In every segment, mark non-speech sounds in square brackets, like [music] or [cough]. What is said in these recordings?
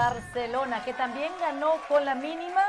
Barcelona, que también ganó con la mínima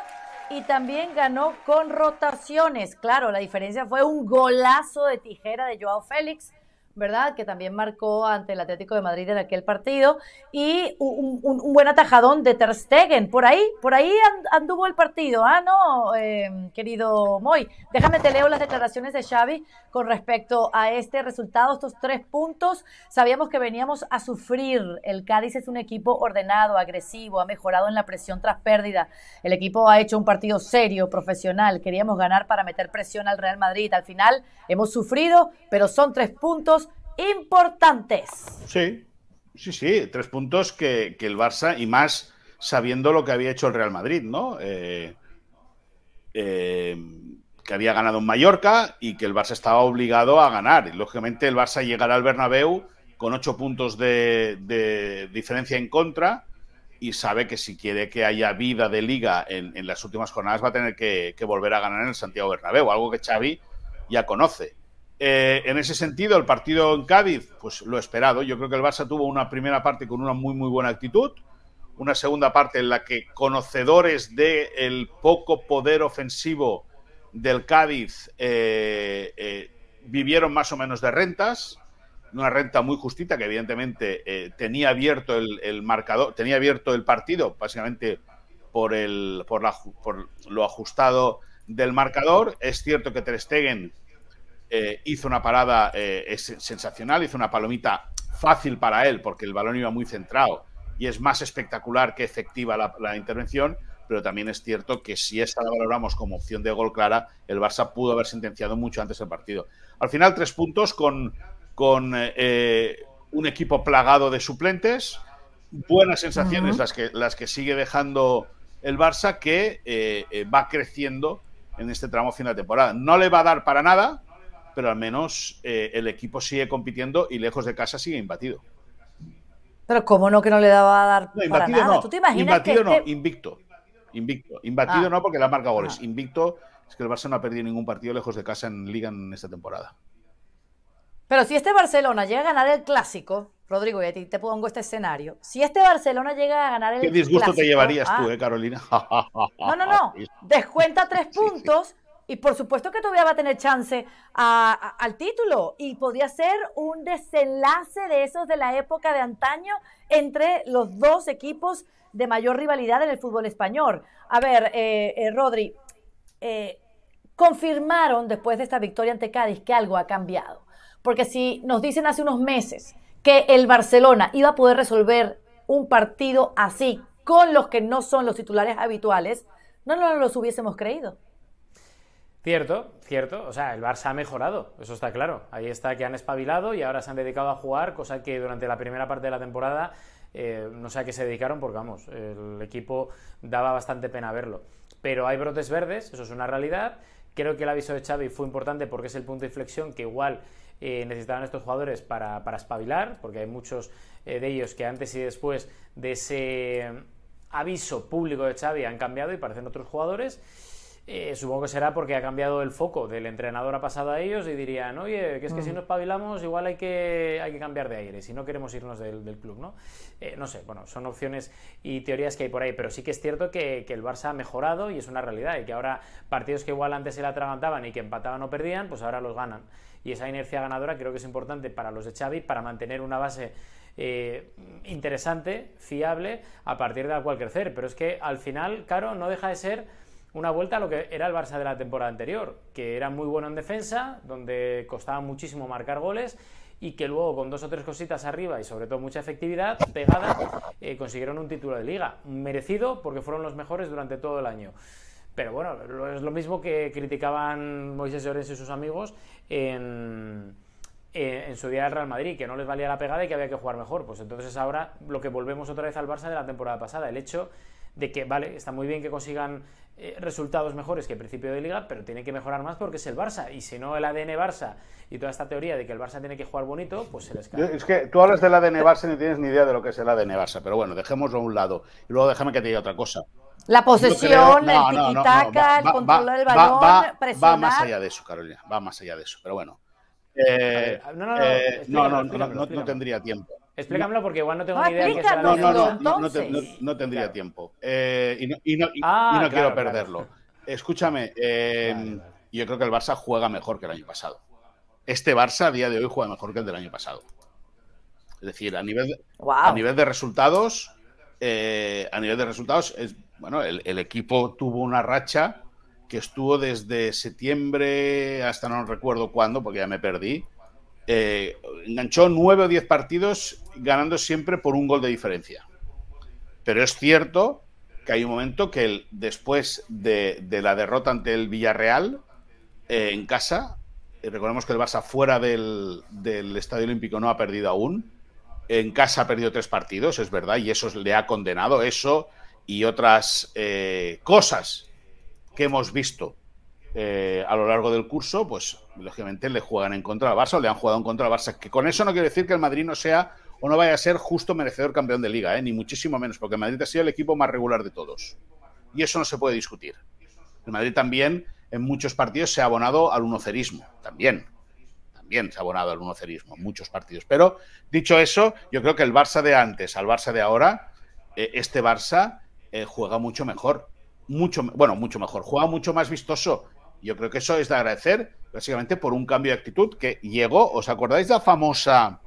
y también ganó con rotaciones. Claro, la diferencia fue un golazo de tijera de Joao Félix ¿verdad? Que también marcó ante el Atlético de Madrid en aquel partido. Y un, buen atajadón de Ter Stegen. Por ahí, por ahí anduvo el partido. Ah, no, em, querido Moy. Déjame te leo las declaraciones de Xavi con respecto a este resultado, estos tres puntos. Sabíamos que veníamos a sufrir. El Cádiz es un equipo ordenado, agresivo, ha mejorado en la presión tras pérdida. El equipo ha hecho un partido serio, profesional. Queríamos ganar para meter presión al Real Madrid. Al final hemos sufrido, pero son tres puntos importantes. Sí, sí, sí, tres puntos que, el Barça y más sabiendo lo que había hecho el Real Madrid, ¿no? Eh, eh, que había ganado en Mallorca y que el Barça estaba obligado a ganar. Y, lógicamente el Barça llegará al Bernabéu con ocho puntos de, diferencia en contra y sabe que si quiere que haya vida de liga en, las últimas jornadas va a tener que, que, volver a ganar en el Santiago Bernabéu, algo que Xavi ya conoce. Eh, en ese sentido, el partido en Cádiz, pues lo esperado. Yo creo que el Barça tuvo una primera parte con una muy, muy buena actitud. Una segunda parte en la que conocedores del poco poder ofensivo del Cádiz eh, eh, vivieron más o menos de rentas. Una renta muy justita que evidentemente tenía abierto el, marcador, tenía abierto el partido, básicamente por, el, por, por lo ajustado del marcador. Es cierto que Ter Stegen eh, hizo una parada eh, sensacional, hizo una palomita fácil para él porque el balón iba muy centrado y es más espectacular que efectiva la, intervención, pero también es cierto que si esta la valoramos como opción de gol clara, el Barça pudo haber sentenciado mucho antes el partido. Al final, tres puntos con, con eh, un equipo plagado de suplentes, buenas sensaciones las, que, las que sigue dejando el Barça, que va creciendo en este tramo final de temporada. No le va a dar para nada, pero al menos eh, el equipo sigue compitiendo y lejos de casa sigue imbatido. Pero cómo no que no le daba a dar para nada. ¿Tú te imaginas este no, invicto. Invicto. Ah. no porque la marca goles. Ah. Invicto es que el Barcelona no ha perdido ningún partido lejos de casa en Liga en esta temporada. Pero si este Barcelona llega a ganar el clásico, Rodrigo, y a ti te pongo este escenario. Si este Barcelona llega a ganar el clásico. Qué disgusto te llevarías tú, ah. eh, Carolina. no, no, no. [laughs] Descuenta tres puntos. Y por supuesto que todavía va a tener chance al título y podría ser un desenlace de esos de la época de antaño entre los dos equipos de mayor rivalidad en el fútbol español. A ver, eh, eh, Rodri, eh, confirmaron después de esta victoria ante Cádiz que algo ha cambiado. Porque si nos dicen hace unos meses que el Barcelona iba a poder resolver un partido así con los que no son los titulares habituales, no nos los hubiésemos creído. Cierto, cierto. O sea, el Barça ha mejorado, eso está claro. Ahí está que han espabilado y ahora se han dedicado a jugar, cosa que durante la primera parte de la temporada eh, no sé a qué se dedicaron, porque vamos, el equipo daba bastante pena verlo. Pero hay brotes verdes, eso es una realidad. Creo que el aviso de Xavi fue importante porque es el punto de inflexión que igual eh, necesitaban estos jugadores para, espabilar, porque hay muchos eh, de ellos que antes y después de ese aviso público de Xavi han cambiado y parecen otros jugadores. Eh, supongo que será porque ha cambiado el foco del entrenador ha pasado a ellos y dirían, oye, que es que si mm. nos pavilamos igual hay que, hay que cambiar de aire, si no queremos irnos del, club, ¿no? Eh, no sé, bueno, son opciones y teorías que hay por ahí, pero sí que es cierto que, el Barça ha mejorado y es una realidad, y que ahora partidos que igual antes se le atragantaban y que empataban o perdían, pues ahora los ganan. Y esa inercia ganadora creo que es importante para los de Xavi, para mantener una base eh, interesante, fiable, a partir de la cual crecer. Pero es que al final, claro, no deja de ser una vuelta a lo que era el Barça de la temporada anterior, que era muy bueno en defensa, donde costaba muchísimo marcar goles y que luego con dos o tres cositas arriba y sobre todo mucha efectividad pegada eh, consiguieron un título de liga, merecido porque fueron los mejores durante todo el año. Pero bueno, es lo mismo que criticaban Moisés Llorens y sus amigos en, en su día del Real Madrid, que no les valía la pegada y que había que jugar mejor. Pues entonces ahora lo que volvemos otra vez al Barça de la temporada pasada, el hecho de que, vale, está muy bien que consigan eh, resultados mejores que el principio de liga, pero tiene que mejorar más porque es el Barça. Y si no, el ADN Barça y toda esta teoría de que el Barça tiene que jugar bonito, pues se les es que tú hablas del ADN Barça y no tienes ni idea de lo que es el ADN Barça, pero bueno, dejémoslo a un lado. Y luego déjame que te diga otra cosa. La posesión, el tiquitaca, el control del balón, va, va, más allá de eso, Carolina, va más allá de eso, pero bueno. Eh, no, no, no, eh, no tendría tiempo. Explícamelo porque igual no tengo ni idea. De no, no, no, no, no tendría tiempo. Eh, y no, ah, quiero perderlo. Escúchame, eh, yo creo que el Barça juega mejor que el año pasado. Este Barça a día de hoy juega mejor que el del año pasado. Es decir, a nivel de, a nivel de resultados, eh, a nivel de resultados, es, bueno, el, el, equipo tuvo una racha que estuvo desde septiembre hasta no recuerdo cuándo, porque ya me perdí, eh, enganchó nueve o diez partidos ganando siempre por un gol de diferencia. Pero es cierto que hay un momento que el, después de, la derrota ante el Villarreal eh, en casa, eh, recordemos que el Barça fuera del, Estadio Olímpico no ha perdido aún, en casa ha perdido tres partidos, es verdad, y eso le ha condenado, eso y otras cosas que hemos visto eh, a lo largo del curso, pues lógicamente le juegan en contra al Barça o le han jugado en contra al Barça. Que con eso no quiere decir que el Madrid no sea o no vaya a ser justo merecedor campeón de liga, eh, ni muchísimo menos, porque el Madrid ha sido el equipo más regular de todos. Y eso no se puede discutir. El Madrid también en muchos partidos se ha abonado al unocerismo, también. También se ha abonado al unocerismo en muchos partidos. Pero dicho eso, yo creo que el Barça de antes al Barça de ahora, eh, este Barça juega mucho mejor. Mucho, bueno, mucho mejor, juega mucho más vistoso yo creo que eso es de agradecer, básicamente por un cambio de actitud que llegó. ¿Os acordáis la famosa,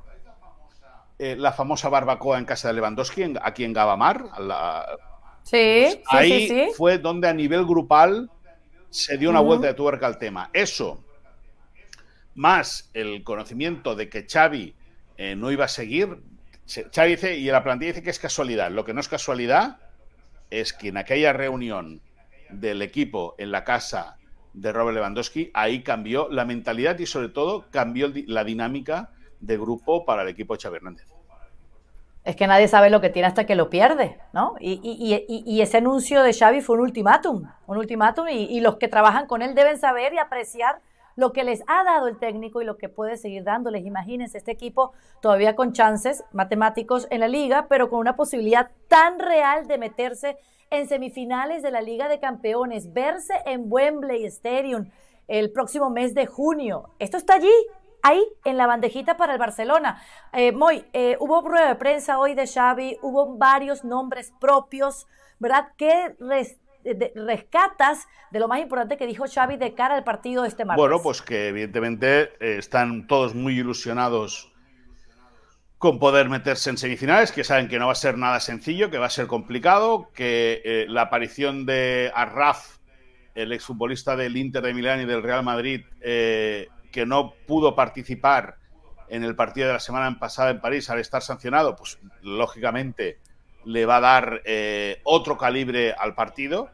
eh, la famosa barbacoa en casa de Lewandowski, aquí en Gavamar? sí, sí, pues ahí fue donde a nivel grupal se dio una vuelta de tuerca al tema. Eso, más el conocimiento de que Xavi eh, no iba a seguir. Xavi dice, y la plantilla dice que es casualidad. Lo que no es casualidad es que en aquella reunión del equipo en la casa de Robert Lewandowski, ahí cambió la mentalidad y sobre todo cambió la dinámica de grupo para el equipo de Xavi Hernández. Es que nadie sabe lo que tiene hasta que lo pierde, ¿no? Y, y, y ese anuncio de Xavi fue un ultimátum, un ultimátum y, los que trabajan con él deben saber y apreciar lo que les ha dado el técnico y lo que puede seguir dándoles. Imagínense este equipo todavía con chances matemáticos en la liga, pero con una posibilidad tan real de meterse en semifinales de la Liga de Campeones, verse en Wembley Stadium el próximo mes de junio. Esto está allí, ahí en la bandejita para el Barcelona. Eh, Moy, eh, hubo prueba de prensa hoy de Xavi, hubo varios nombres propios, ¿verdad? ¿Qué rescatas de lo más importante que dijo Xavi de cara al partido de este martes? Bueno, pues que evidentemente eh, están todos muy ilusionados con poder meterse en semifinales, que saben que no va a ser nada sencillo, que va a ser complicado, que eh, la aparición de Arraf, el exfutbolista del Inter de Milán y del Real Madrid, eh, que no pudo participar en el partido de la semana pasada en París al estar sancionado, pues lógicamente le va a dar eh, otro calibre al partido,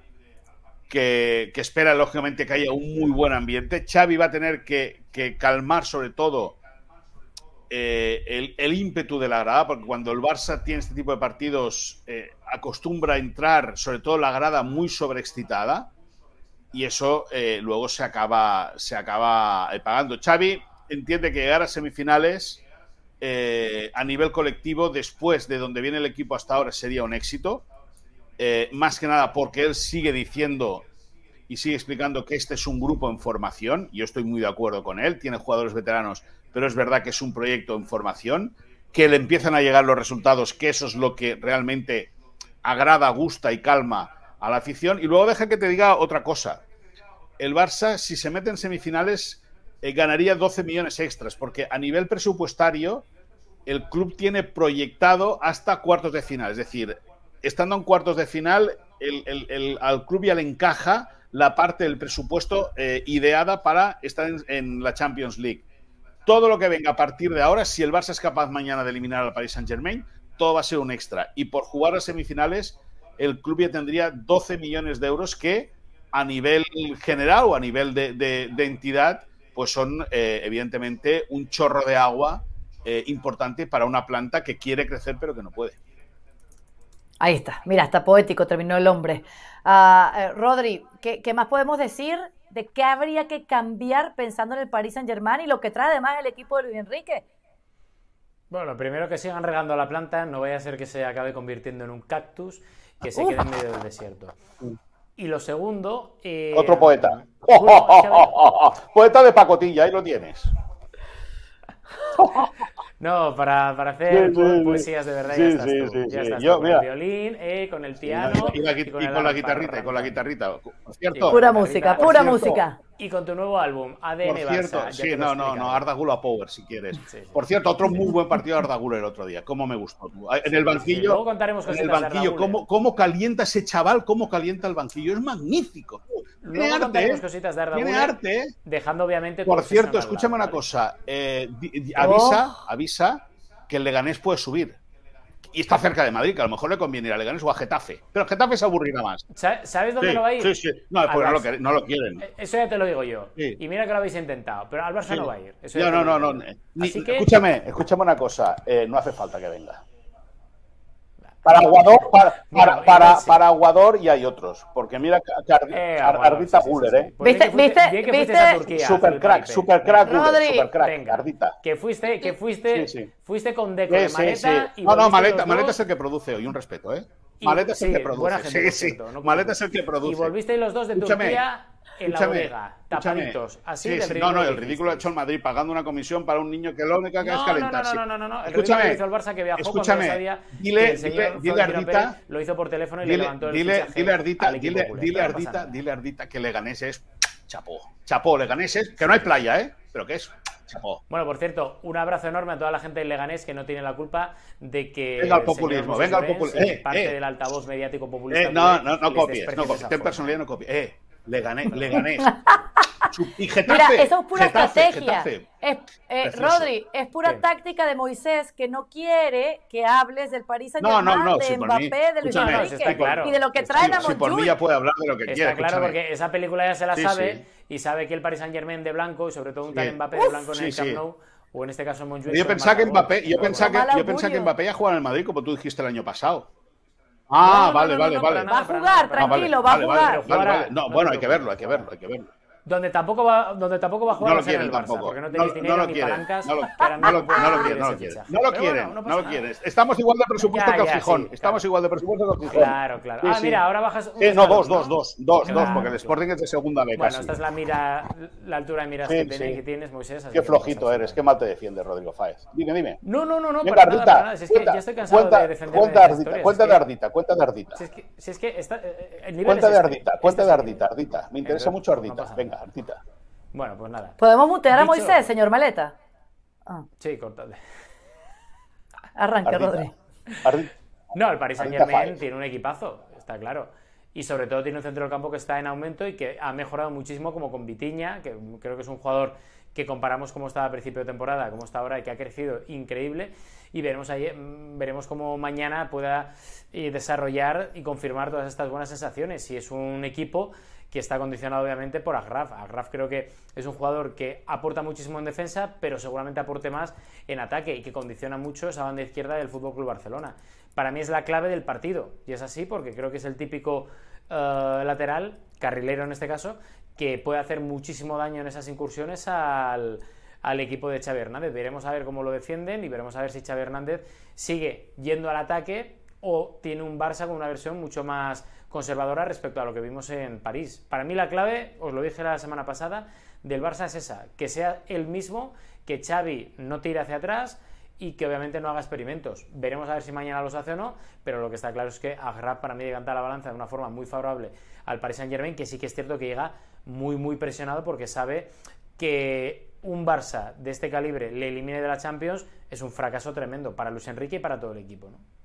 que, espera lógicamente que haya un muy buen ambiente. Xavi va a tener que, calmar sobre todo eh, el, ímpetu de la grada, porque cuando el Barça tiene este tipo de partidos eh, acostumbra a entrar, sobre todo la grada, muy sobreexcitada y eso luego se acaba, se acaba pagando. Xavi entiende que llegar a semifinales eh, a nivel colectivo después de donde viene el equipo hasta ahora sería un éxito. Eh, más que nada porque él sigue diciendo y sigue explicando que este es un grupo en formación. Yo estoy muy de acuerdo con él, tiene jugadores veteranos, pero es verdad que es un proyecto en formación, que le empiezan a llegar los resultados, que eso es lo que realmente agrada, gusta y calma a la afición. Y luego deja que te diga otra cosa. El Barça, si se mete en semifinales, eh, ganaría 12 millones extras, porque a nivel presupuestario el club tiene proyectado hasta cuartos de final. Es decir, estando en cuartos de final, el, al club ya le encaja la parte del presupuesto eh, ideada para estar en, la Champions League. Todo lo que venga a partir de ahora, si el Barça es capaz mañana de eliminar al Paris Saint Germain, todo va a ser un extra. Y por jugar a semifinales, el club ya tendría 12 millones de euros que a nivel general o a nivel de entidad pues son eh, evidentemente un chorro de agua eh, importante para una planta que quiere crecer pero que no puede. Ahí está, mira, está poético, terminó el hombre. Ah, eh, Rodri, ¿qué, más podemos decir de qué habría que cambiar pensando en el Paris Saint Germain y lo que trae además el equipo de Luis Enrique? Bueno, primero que sigan regando la planta, no vaya a ser que se acabe convirtiendo en un cactus que se quede en medio del desierto. Mm. Y lo segundo. Eh, Otro poeta. [laughs] [laughs] poeta de pacotilla, ahí lo tienes. [laughs] No, para, para hacer poesías de verdad ya estás tú. Ya estás Yo, con mira. el violín, eh, con el piano y, con, la, guitarrita, y con la guitarrita. Pura música, pura música y con tu nuevo álbum, ADN Por sí, no, no, no, Arda a Power, si quieres. Por cierto, otro muy buen partido de Arda el otro día. ¿Cómo me gustó? Ah, en el banquillo. Luego contaremos en el banquillo. ¿cómo, ¿Cómo calienta ese chaval? ¿Cómo calienta el banquillo? Es magnífico. tiene arte, ¿eh? Tiene arte. ¿eh? Dejando, obviamente. Por cierto, escúchame una cosa. Eh, oh. avisa, avisa que el Leganés puede subir y está cerca de Madrid, que a lo mejor le conviene ir a Leganés o a Getafe. Pero Getafe se aburrirá más. ¿Sabes dónde no va a ir? No, porque pues no lo, quieren. E-, eso ya te lo digo yo. Y mira que lo habéis intentado, pero al Barça no va a ir. no, no, no, no. Eh, escúchame, escúchame una cosa. Eh, no hace falta que venga para Aguador, para, para, para, para, Aguador y hay otros. Porque mira Ardita Guller, ¿eh? ¿Viste? ¿Viste? ¿Viste? super crack, super crack, super crack, Ardita. Que fuiste, que fuiste, fuiste con deco de maleta. Y no, no, maleta, maleta es el que produce hoy, un respeto, ¿eh? Maleta es el que produce. sí, sí. maleta es el que produce. Y ¿eh? volviste los dos de Turquía en la bodega, tapaditos, así sí, No, no, el ridículo ha hecho el Madrid pagando una comisión para un niño que lo único que no, es calentarse. No, no, no, no, no, el escúchame, ridículo lo hizo el Barça que viajó escúchame, cuando sabía dile, el señor dile, dile Ardita, lo hizo por teléfono y le levantó el dile, dile Ardita, dile, dile Ardita, dile Ardita que Leganés es chapó, chapó Leganés es, que no hay playa, ¿eh? Pero que es chapó, Bueno, por cierto, un abrazo enorme a toda la gente de Leganés que no tiene la culpa de que. Venga al populismo, venga al populismo. Eh, parte eh. del altavoz mediático populista. Eh, no, no, no copies, no copies. Ten personalidad, no copies. Eh, le gané, le gané. [laughs] y Mira, eso es pura estrategia. Eh, Rodri, es pura táctica de Moisés que no quiere que hables del Paris Saint Germain, de Mbappé, de Luis Enrique y de lo que trae la Si por mí ya puede hablar de lo que quiera. Está claro, porque esa película ya se la sabe y sabe que el Paris Saint Germain de blanco y sobre todo un tal Mbappé de blanco en el Camp Nou o en este caso Montjuic. Yo pensaba que Mbappé, yo pensaba que, yo pensaba que Mbappé ya jugaba en el Madrid como tú dijiste el año pasado. Ah, ah vale, vale, vale. Va a jugar, tranquilo, va a jugar. No, bueno, hay que verlo, hay que verlo, hay que verlo. Donde tampoco va, donde tampoco va a jugar no lo quieren, el tampoco. porque no No lo, no lo, quieren, no lo quieren. No lo quieren, no, lo quieres Estamos igual de presupuesto que el fijón Estamos igual de presupuesto que el fijón Claro, claro. ah, mira, ahora bajas un eh, No, dos, dos, dos, dos, claro, dos, porque el Sporting es de segunda B Bueno, esta es la mira, la altura de miras que, tienes, Moisés. Así qué flojito eres, qué mal te defiende Rodrigo Fáez. Dime, dime. No, no, no, no, para nada, para nada. Si es que ya estoy cansado de defenderte Cuenta de Ardita, cuenta de Ardita. Si es que Cuenta de Ardita, cuenta de Ardita, Ardita. Me interesa mucho Ardita. Venga. Bueno, pues nada. ¿Podemos mutear a Moisés, señor Maleta? Ah. Sí, cortadle. Arranca, Rodri. No, el Paris Saint Germain tiene un equipazo, está claro. Y sobre todo tiene un centro del campo que está en aumento y que ha mejorado muchísimo, como con Vitiña, que creo que es un jugador que comparamos Como estaba a principio de temporada, como está ahora y que ha crecido increíble. Y veremos, ahí, mm, veremos cómo mañana pueda eh, desarrollar y confirmar todas estas buenas sensaciones. Si es un equipo que está condicionado obviamente por Agraf. Agraf creo que es un jugador que aporta muchísimo en defensa, pero seguramente aporte más en ataque y que condiciona mucho esa banda izquierda del Fútbol Club Barcelona. Para mí es la clave del partido, y es así porque creo que es el típico eh, lateral, carrilero en este caso, que puede hacer muchísimo daño en esas incursiones al, al equipo de Xavi Hernández. Veremos a ver cómo lo defienden y veremos a ver si Xavi Hernández sigue yendo al ataque o tiene un Barça con una versión mucho más conservadora respecto a lo que vimos en París. Para mí la clave, os lo dije la semana pasada, del Barça es esa, que sea el mismo, que Xavi no tire hacia atrás y que obviamente no haga experimentos. Veremos a ver si mañana los hace o no, pero lo que está claro es que Agrap para mí levanta la balanza de una forma muy favorable al Paris Saint-Germain, que sí que es cierto que llega muy muy presionado porque sabe que un Barça de este calibre le elimine de la Champions es un fracaso tremendo para Luis Enrique y para todo el equipo, ¿no?